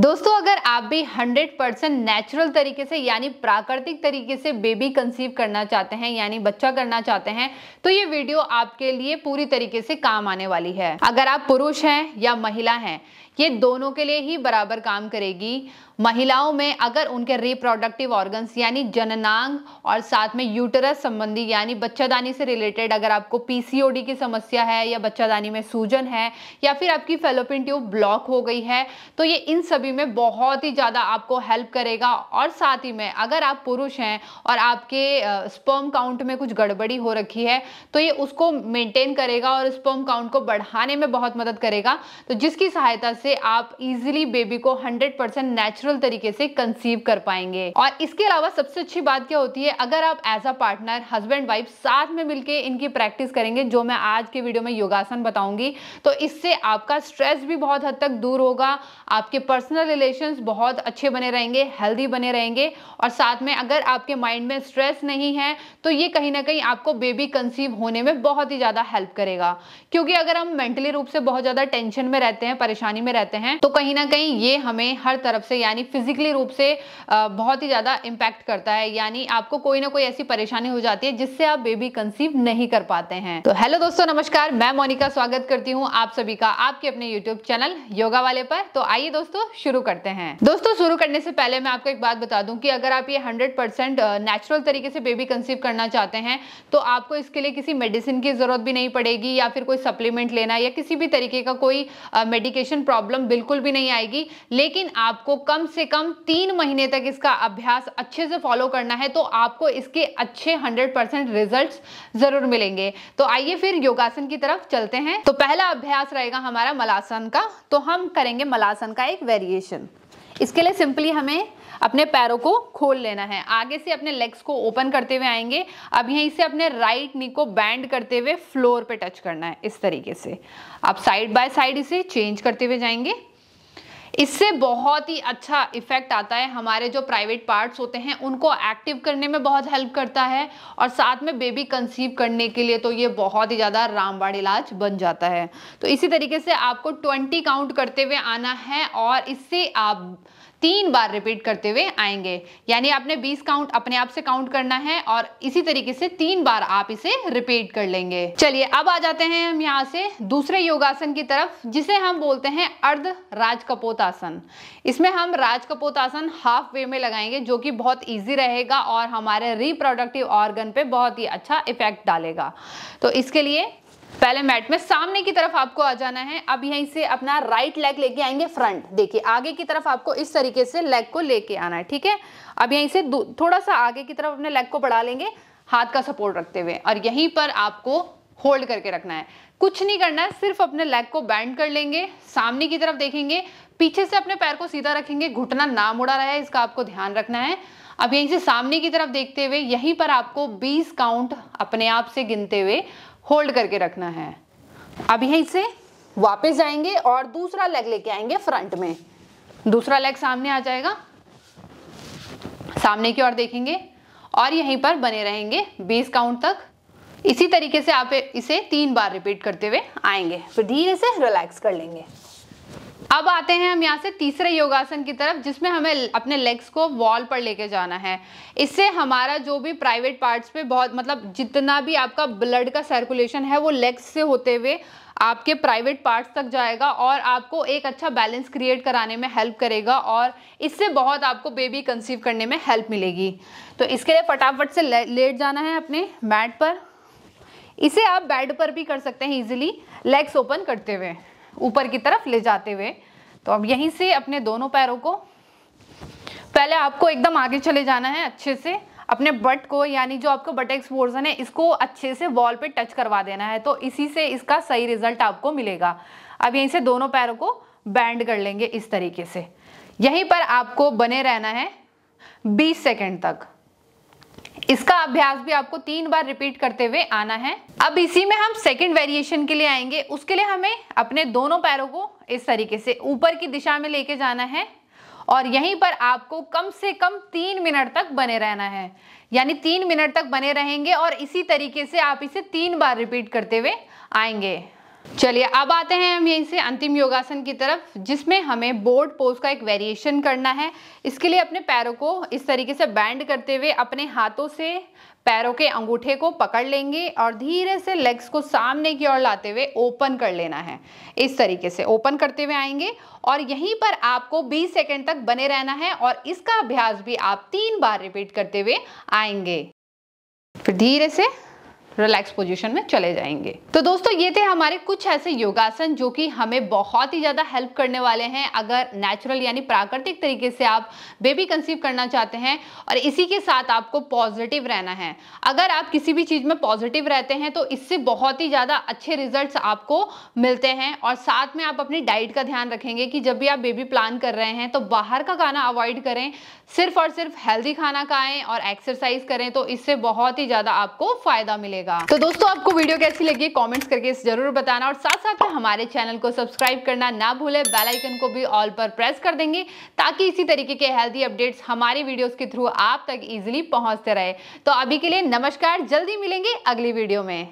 दोस्तों अगर आप भी 100 परसेंट नेचुरल तरीके से यानी प्राकृतिक तरीके से बेबी कंसीव करना चाहते हैं यानी बच्चा करना चाहते हैं तो ये वीडियो आपके लिए पूरी तरीके से काम आने वाली है अगर आप पुरुष हैं या महिला हैं ये दोनों के लिए ही बराबर काम करेगी महिलाओं में अगर उनके रिप्रोडक्टिव ऑर्गन्स यानी जननांग और साथ में यूटरस संबंधी यानी बच्चादानी से रिलेटेड अगर आपको पीसीओडी की समस्या है या बच्चादानी में सूजन है या फिर आपकी फेलोपिन ट्यूब ब्लॉक हो गई है तो ये इन सभी में बहुत ही ज़्यादा आपको हेल्प करेगा और साथ ही में अगर आप पुरुष हैं और आपके स्पर्म काउंट में कुछ गड़बड़ी हो रखी है तो ये उसको मेंटेन करेगा और स्पर्म काउंट को बढ़ाने में बहुत मदद करेगा तो जिसकी सहायता से से आप इजिली बेबी को 100 परसेंट नेचुरल तरीके से कंसीव कर पाएंगे और इसके अलावा सबसे अच्छी बात क्या होती है अगर आप as a partner husband wife साथ में मिलकर इनकी प्रैक्टिस करेंगे जो मैं आज के वीडियो में योगासन बताऊंगी तो इससे आपका स्ट्रेस भी बहुत हद तक दूर होगा आपके पर्सनल रिलेशन बहुत अच्छे बने रहेंगे हेल्दी बने रहेंगे और साथ में अगर आपके माइंड में स्ट्रेस नहीं है तो ये कहीं ना कहीं आपको बेबी कंसीव होने में बहुत ही ज़्यादा हेल्प करेगा क्योंकि अगर हम मेंटली रूप से बहुत ज़्यादा टेंशन में रहते हैं परेशानी में रहते हैं तो कहीं ना कहीं ये हमें हर तरफ से यानी फिजिकली रूप से बहुत ही ज़्यादा इंपैक्ट करता है यानी आपको कोई ना कोई ऐसी परेशानी हो जाती है जिससे आप बेबी कंसीव नहीं कर पाते हैं तो हेलो दोस्तों नमस्कार मैं मोनिका स्वागत करती हूँ आप सभी का आपके अपने यूट्यूब चैनल योगा वाले पर तो आइए दोस्तों शुरू करते हैं दोस्तों शुरू करने से पहले मैं आपको एक बात बता दूं कि अगर आप ये हंड्रेड नेचुरल तरीके से बेबी कंसीव करना चाहते हैं तो आपको इसके लिए किसी मेडिसिन की जरूरत भी नहीं पड़ेगी या फिर कोई सप्लीमेंट लेना या किसी भी तरीके का कोई मेडिकेशन प्रॉब्लम प्रॉब्लम बिल्कुल भी नहीं आएगी लेकिन आपको कम से कम तीन महीने तक इसका अभ्यास अच्छे से फॉलो करना है तो आपको इसके अच्छे 100% रिजल्ट ज़रूर मिलेंगे तो आइए फिर योगासन की तरफ चलते हैं तो पहला अभ्यास रहेगा हमारा मलासन का तो हम करेंगे मलासन का एक वेरिएशन इसके लिए सिंपली हमें अपने पैरों को खोल लेना है आगे से अपने लेग्स को ओपन करते हुए आएंगे अब यहीं से अपने राइट नी को बैंड करते हुए फ्लोर पे टच करना है इस तरीके से आप साइड बाय साइड इसे चेंज करते हुए जाएंगे इससे बहुत ही अच्छा इफेक्ट आता है हमारे जो प्राइवेट पार्ट्स होते हैं उनको एक्टिव करने में बहुत हेल्प करता है और साथ में बेबी कंसीव करने के लिए तो ये बहुत ही ज़्यादा रामबाण इलाज बन जाता है तो इसी तरीके से आपको 20 काउंट करते हुए आना है और इससे आप तीन बार रिपीट करते हुए आएंगे यानी आपने 20 काउंट अपने आप से काउंट करना है और इसी तरीके से तीन बार आप इसे रिपीट कर लेंगे चलिए अब आ जाते हैं हम यहाँ से दूसरे योगासन की तरफ जिसे हम बोलते हैं अर्ध राजकपोतासन इसमें हम राजकपोतासन हाफ वे में लगाएंगे जो कि बहुत ईजी रहेगा और हमारे रिप्रोडक्टिव ऑर्गन पे बहुत ही अच्छा इफेक्ट डालेगा तो इसके लिए पहले मैट में सामने की तरफ आपको आ जाना है अब यहीं से अपना राइट लेग लेके आएंगे फ्रंट देखिए आगे की तरफ आपको इस तरीके से लेग को लेके आना है ठीक है अब यहीं से थोड़ा सा आगे की तरफ अपने लेग को बढ़ा लेंगे हाथ का सपोर्ट रखते हुए और यहीं पर आपको होल्ड करके रखना है कुछ नहीं करना है सिर्फ अपने लेग को बैंड कर लेंगे सामने की तरफ देखेंगे पीछे से अपने पैर को सीधा रखेंगे घुटना ना मुड़ा रहा है इसका आपको ध्यान रखना है अब यहीं से सामने की तरफ देखते हुए यहीं पर आपको 20 काउंट अपने आप से गिनते हुए होल्ड करके रखना है अब यहीं से वापस जाएंगे और दूसरा लेग लेके आएंगे फ्रंट में दूसरा लेग सामने आ जाएगा सामने की ओर देखेंगे और यहीं पर बने रहेंगे 20 काउंट तक इसी तरीके से आप इसे तीन बार रिपीट करते हुए आएंगे फिर धीरे से रिलैक्स कर लेंगे अब आते हैं हम यहाँ से तीसरे योगासन की तरफ जिसमें हमें अपने लेग्स को वॉल पर लेके जाना है इससे हमारा जो भी प्राइवेट पार्ट्स पे बहुत मतलब जितना भी आपका ब्लड का सर्कुलेशन है वो लेग्स से होते हुए आपके प्राइवेट पार्ट्स तक जाएगा और आपको एक अच्छा बैलेंस क्रिएट कराने में हेल्प करेगा और इससे बहुत आपको बेबी कंसीव करने में हेल्प मिलेगी तो इसके लिए फटाफट से लेट जाना है अपने मैट पर इसे आप बेड पर भी कर सकते हैं इजीली लेग्स ओपन करते हुए ऊपर की तरफ ले जाते हुए तो अब यहीं से अपने दोनों पैरों को पहले आपको एकदम आगे चले जाना है अच्छे से अपने बट को यानी जो आपका बटेक्स पोर्सन है इसको अच्छे से वॉल पे टच करवा देना है तो इसी से इसका सही रिजल्ट आपको मिलेगा अब यहीं से दोनों पैरों को बैंड कर लेंगे इस तरीके से यहीं पर आपको बने रहना है 20 सेकंड तक इसका अभ्यास भी आपको तीन बार रिपीट करते हुए आना है अब इसी में हम सेकंड वेरिएशन के लिए आएंगे उसके लिए हमें अपने दोनों पैरों को इस तरीके से ऊपर की दिशा में लेके जाना है और यहीं पर आपको कम से कम तीन मिनट तक बने रहना है यानी तीन मिनट तक बने रहेंगे और इसी तरीके से आप इसे तीन बार रिपीट करते हुए आएंगे चलिए अब आते हैं हम यहीं से अंतिम योगासन की तरफ जिसमें हमें बोर्ड पोज का एक वेरिएशन करना है इसके लिए अपने पैरों को इस तरीके से बैंड करते हुए अपने हाथों से पैरों के अंगूठे को पकड़ लेंगे और धीरे से लेग्स को सामने की ओर लाते हुए ओपन कर लेना है इस तरीके से ओपन करते हुए आएंगे और यहीं पर आपको 20 सेकेंड तक बने रहना है और इसका अभ्यास भी आप तीन बार रिपीट करते हुए आएंगे फिर धीरे से रिलैक्स पोजीशन में चले जाएंगे तो दोस्तों ये थे हमारे कुछ ऐसे योगासन जो कि हमें बहुत ही ज़्यादा हेल्प करने वाले हैं अगर नेचुरल यानी प्राकृतिक तरीके से आप बेबी कंसीव करना चाहते हैं और इसी के साथ आपको पॉजिटिव रहना है अगर आप किसी भी चीज़ में पॉजिटिव रहते हैं तो इससे बहुत ही ज़्यादा अच्छे रिजल्ट आपको मिलते हैं और साथ में आप अपनी डाइट का ध्यान रखेंगे कि जब भी आप बेबी प्लान कर रहे हैं तो बाहर का खाना अवॉइड करें सिर्फ और सिर्फ हेल्दी खाना खाएं और एक्सरसाइज करें तो इससे बहुत ही ज़्यादा आपको फ़ायदा मिलेगा रहेगा तो दोस्तों आपको वीडियो कैसी लगी कॉमेंट्स करके जरूर बताना और साथ साथ में हमारे चैनल को सब्सक्राइब करना ना भूले बेलाइकन को भी ऑल पर प्रेस कर देंगे ताकि इसी तरीके के हेल्थी अपडेट्स हमारे वीडियो के थ्रू आप तक ईजिली पहुंचते रहे तो अभी के लिए नमस्कार जल्दी मिलेंगे अगली वीडियो में